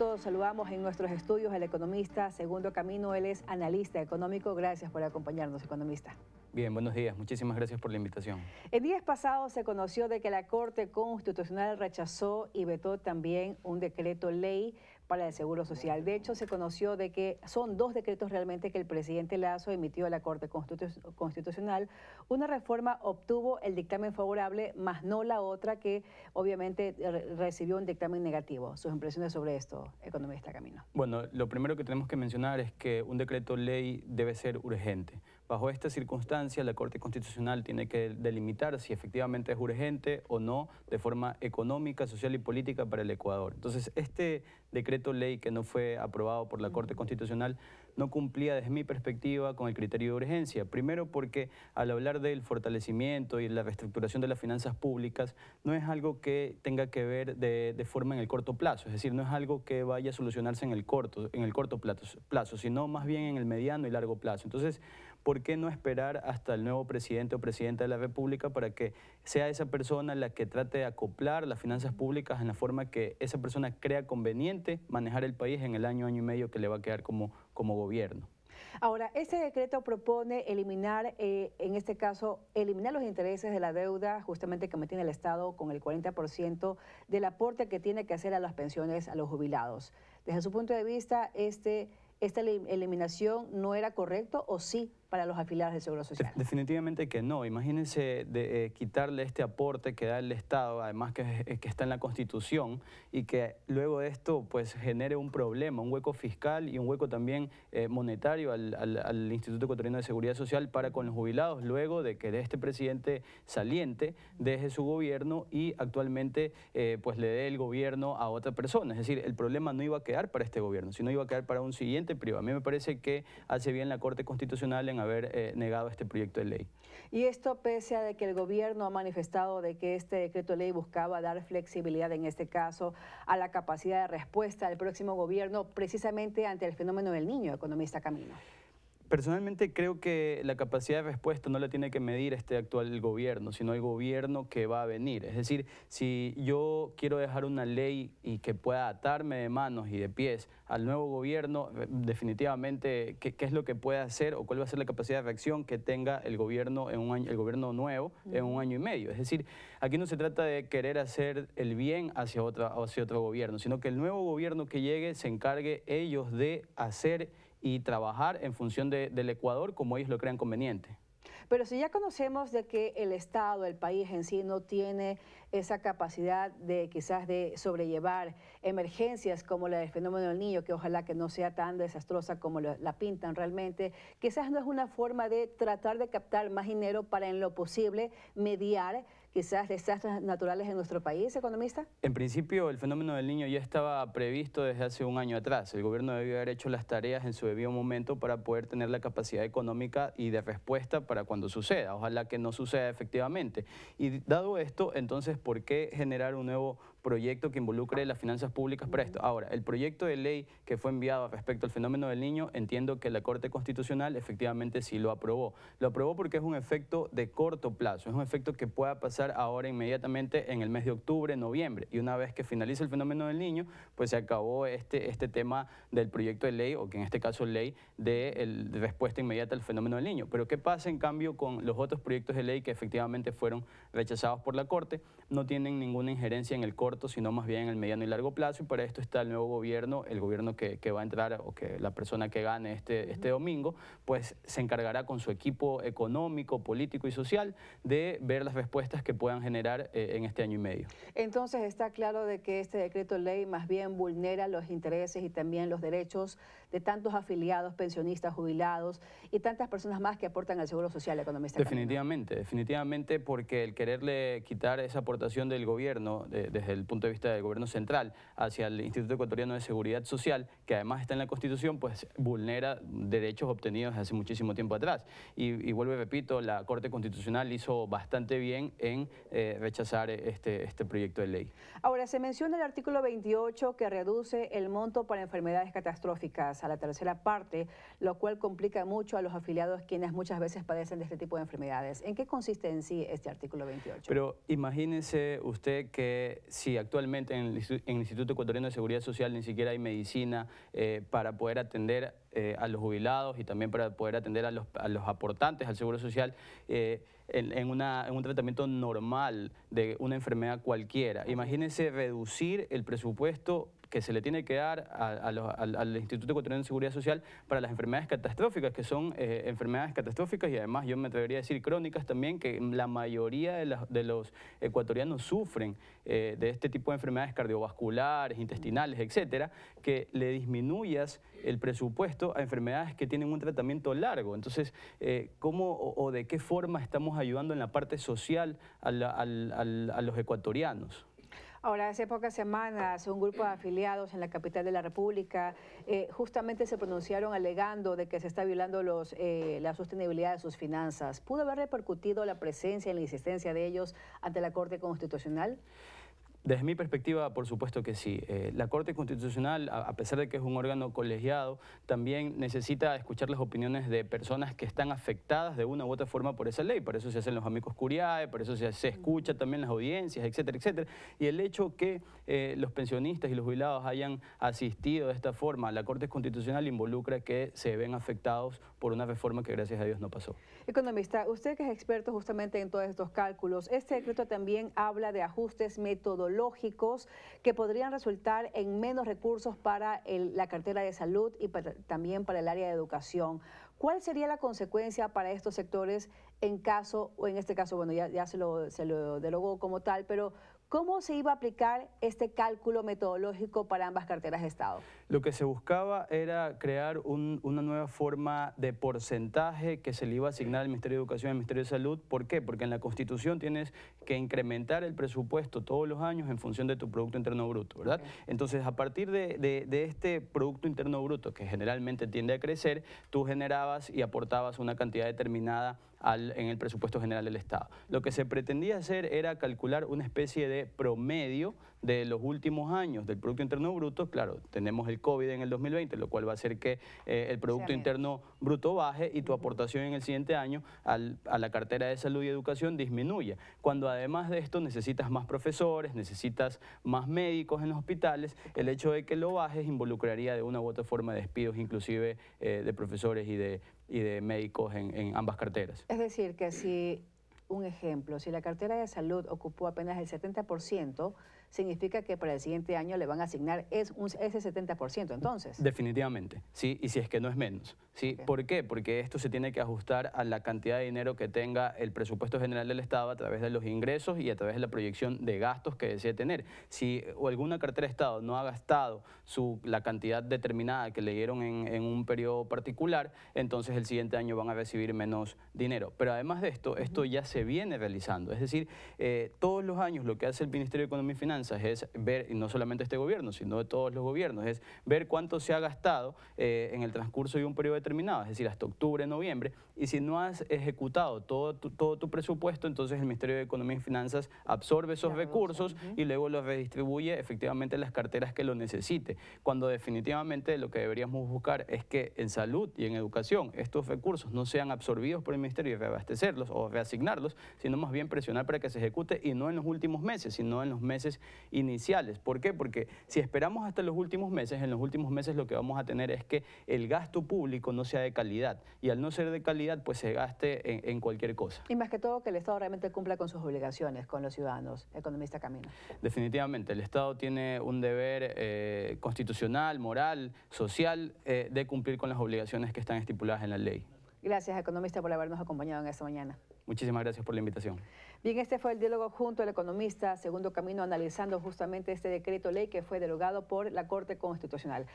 Todos saludamos en nuestros estudios al economista Segundo Camino, él es analista económico. Gracias por acompañarnos, economista. Bien, buenos días. Muchísimas gracias por la invitación. El días pasado se conoció de que la Corte Constitucional rechazó y vetó también un decreto ley para el Seguro Social. De hecho, se conoció de que son dos decretos realmente que el presidente Lazo emitió a la Corte Constitucional. Una reforma obtuvo el dictamen favorable, más no la otra que obviamente recibió un dictamen negativo. Sus impresiones sobre esto, economista Camino. Bueno, lo primero que tenemos que mencionar es que un decreto ley debe ser urgente. Bajo esta circunstancia, la Corte Constitucional tiene que delimitar si efectivamente es urgente o no de forma económica, social y política para el Ecuador. Entonces, este decreto ley que no fue aprobado por la Corte Constitucional no cumplía desde mi perspectiva con el criterio de urgencia. Primero porque al hablar del fortalecimiento y la reestructuración de las finanzas públicas, no es algo que tenga que ver de, forma en el corto plazo, es decir, no es algo que vaya a solucionarse en el corto, en el corto plazo, plazo, sino más bien en el mediano y largo plazo. Entonces, ¿por qué no esperar hasta el nuevo presidente o presidenta de la República para que sea esa persona la que trate de acoplar las finanzas públicas en la forma que esa persona crea conveniente manejar el país en el año, año y medio que le va a quedar como, como gobierno? Ahora, este decreto propone eliminar, eh, en este caso, eliminar los intereses de la deuda justamente que mantiene el Estado con el 40% del aporte que tiene que hacer a las pensiones a los jubilados. Desde su punto de vista, este, ¿esta eliminación no era correcto o sí para los afiliados de Seguro Social? Definitivamente que no. Imagínense eh, quitarle este aporte que da el Estado, además eh, que, está en la Constitución, y que luego de esto pues genere un problema, un hueco fiscal y un hueco también eh, monetario al, Instituto Ecuatoriano de Seguridad Social para con los jubilados, luego de que este presidente saliente deje su gobierno y actualmente pues le dé el gobierno a otra persona. Es decir, el problema no iba a quedar para este gobierno, sino iba a quedar para un siguiente privado. A mí me parece que hace bien la Corte Constitucional en haber eh, negado este proyecto de ley. Y esto pese a que el gobierno ha manifestado de que este decreto de ley buscaba dar flexibilidad en este caso a la capacidad de respuesta del próximo gobierno precisamente ante el fenómeno del niño, economista Camino. Personalmente creo que la capacidad de respuesta no la tiene que medir este actual gobierno, sino el gobierno que va a venir. Es decir, si yo quiero dejar una ley y que pueda atarme de manos y de pies al nuevo gobierno, eh, definitivamente, ¿qué, es lo que puede hacer o cuál va a ser la capacidad de reacción que tenga el gobierno, en un año, el gobierno nuevo en un año y medio? Es decir, aquí no se trata de querer hacer el bien hacia, hacia otro gobierno, sino que el nuevo gobierno que llegue se encargue ellos de hacer y trabajar en función del Ecuador como ellos lo crean conveniente. Pero si ya conocemos de que el Estado, el país en sí, no tiene esa capacidad de quizás de sobrellevar emergencias como la del fenómeno del niño, que ojalá que no sea tan desastrosa como la, la pintan realmente, quizás no es una forma de tratar de captar más dinero para en lo posible mediar quizás desastres naturales en nuestro país, economista? En principio, el fenómeno del niño ya estaba previsto desde hace un año atrás. El gobierno debió haber hecho las tareas en su debido momento para poder tener la capacidad económica y de respuesta para cuando suceda. Ojalá que no suceda efectivamente. Y dado esto, entonces, ¿por qué generar un nuevo proyecto que involucre las finanzas públicas para esto. Ahora, el proyecto de ley que fue enviado respecto al fenómeno del niño, entiendo que la Corte Constitucional efectivamente sí lo aprobó. Lo aprobó porque es un efecto de corto plazo, es un efecto que pueda pasar ahora inmediatamente en el mes de octubre, noviembre. Y una vez que finalice el fenómeno del niño, pues se acabó este, este tema del proyecto de ley, o que en este caso ley, de, respuesta inmediata al fenómeno del niño. Pero ¿qué pasa en cambio con los otros proyectos de ley que efectivamente fueron rechazados por la Corte? No tienen ninguna injerencia en el corte sino más bien en el mediano y largo plazo. Y para esto está el nuevo gobierno, el gobierno que, va a entrar o que la persona que gane este, este domingo, pues se encargará con su equipo económico, político y social de ver las respuestas que puedan generar eh, en este año y medio. Entonces está claro de que este decreto ley más bien vulnera los intereses y también los derechos de tantos afiliados, pensionistas, jubilados y tantas personas más que aportan al Seguro Social, economista. Definitivamente, definitivamente porque el quererle quitar esa aportación del gobierno, desde el punto de vista del gobierno central, hacia el Instituto Ecuatoriano de Seguridad Social, que además está en la Constitución, pues vulnera derechos obtenidos hace muchísimo tiempo atrás. Y, vuelvo y repito, la Corte Constitucional hizo bastante bien en eh, rechazar este, este proyecto de ley. Ahora, se menciona el artículo 28 que reduce el monto para enfermedades catastróficas a la tercera parte, lo cual complica mucho a los afiliados quienes muchas veces padecen de este tipo de enfermedades. ¿En qué consiste en sí este artículo 28? Pero imagínese usted que si actualmente en el, Instituto Ecuatoriano de Seguridad Social ni siquiera hay medicina eh, para poder atender eh, a los jubilados y también para poder atender a los, aportantes al Seguro Social eh, en, un tratamiento normal de una enfermedad cualquiera. Imagínense reducir el presupuesto que se le tiene que dar al, Instituto Ecuatoriano de Seguridad Social para las enfermedades catastróficas, que son eh, enfermedades catastróficas y además yo me atrevería a decir crónicas también, que la mayoría de, de los ecuatorianos sufren eh, de este tipo de enfermedades cardiovasculares, intestinales, etcétera, que le disminuyas el presupuesto a enfermedades que tienen un tratamiento largo. Entonces, eh, ¿cómo o, de qué forma estamos ayudando en la parte social a los ecuatorianos? Ahora, hace pocas semanas, un grupo de afiliados en la capital de la República eh, justamente se pronunciaron alegando de que se está violando los, eh, la sostenibilidad de sus finanzas. ¿Pudo haber repercutido la presencia y la insistencia de ellos ante la Corte Constitucional? Desde mi perspectiva, por supuesto que sí. Eh, la Corte Constitucional, a, pesar de que es un órgano colegiado, también necesita escuchar las opiniones de personas que están afectadas de una u otra forma por esa ley. Por eso se hacen los amigos curiae, por eso se, se escucha también las audiencias, etcétera, etcétera. Y el hecho que eh, los pensionistas y los jubilados hayan asistido de esta forma a la Corte Constitucional involucra que se ven afectados por una reforma que gracias a Dios no pasó. Economista, usted que es experto justamente en todos estos cálculos, este decreto también habla de ajustes metodológicos lógicos que podrían resultar en menos recursos para la cartera de salud y también para el área de educación. ¿Cuál sería la consecuencia para estos sectores en caso, o en este caso, bueno, ya, se, lo, se lo derogó como tal, pero ¿Cómo se iba a aplicar este cálculo metodológico para ambas carteras de Estado? Lo que se buscaba era crear una nueva forma de porcentaje que se le iba a asignar al Ministerio de Educación y al Ministerio de Salud. ¿Por qué? Porque en la Constitución tienes que incrementar el presupuesto todos los años en función de tu Producto Interno Bruto, ¿verdad? Entonces, a partir de, de, este Producto Interno Bruto, que generalmente tiende a crecer, tú generabas y aportabas una cantidad determinada en el presupuesto general del Estado. Lo que se pretendía hacer era calcular una especie de promedio de los últimos años del Producto Interno Bruto, claro, tenemos el COVID en el 2020, lo cual va a hacer que eh, el Producto Interno Bruto baje y tu aportación en el siguiente año a la cartera de salud y educación disminuya. Cuando además de esto necesitas más profesores, necesitas más médicos en los hospitales, el hecho de que lo bajes involucraría de una u otra forma despidos inclusive eh, de profesores y de, de médicos en, en ambas carteras. Es decir, que si un ejemplo, si la cartera de salud ocupó apenas el 70%, significa que para el siguiente año le van a asignar es un, ese 70% entonces. Definitivamente, sí, y si es que no es menos. ¿sí? ¿Por qué? Porque esto se tiene que ajustar a la cantidad de dinero que tenga el presupuesto general del Estado a través de los ingresos y a través de la proyección de gastos que desee tener. Si alguna cartera de Estado no ha gastado su, la cantidad determinada que le dieron en, un periodo particular, entonces el siguiente año van a recibir menos dinero. Pero además de esto, esto ya se viene realizando. Es decir, eh, todos los años lo que hace el Ministerio de Economía y Finanzas es ver, y no solamente este gobierno, sino de todos los gobiernos, es ver cuánto se ha gastado eh, en el transcurso de un periodo determinado, es decir, hasta octubre, noviembre, y si no has ejecutado todo tu, todo tu presupuesto, entonces el Ministerio de Economía y Finanzas absorbe esos recursos y luego los redistribuye efectivamente en las carteras que lo necesite, cuando definitivamente lo que deberíamos buscar es que en salud y en educación estos recursos no sean absorbidos por el Ministerio de reabastecerlos o reasignarlos, sino más bien presionar para que se ejecute y no en los últimos meses, sino en los meses iniciales. ¿Por qué? Porque si esperamos hasta los últimos meses, en los últimos meses lo que vamos a tener es que el gasto público no sea de calidad y al no ser de calidad pues se gaste en, cualquier cosa. Y más que todo que el Estado realmente cumpla con sus obligaciones con los ciudadanos, economista Camino. Definitivamente, el Estado tiene un deber eh, constitucional, moral, social eh, de cumplir con las obligaciones que están estipuladas en la ley. Gracias, economista, por habernos acompañado en esta mañana. Muchísimas gracias por la invitación. Bien, este fue el diálogo junto al economista Segundo Camino analizando justamente este decreto ley que fue derogado por la Corte Constitucional.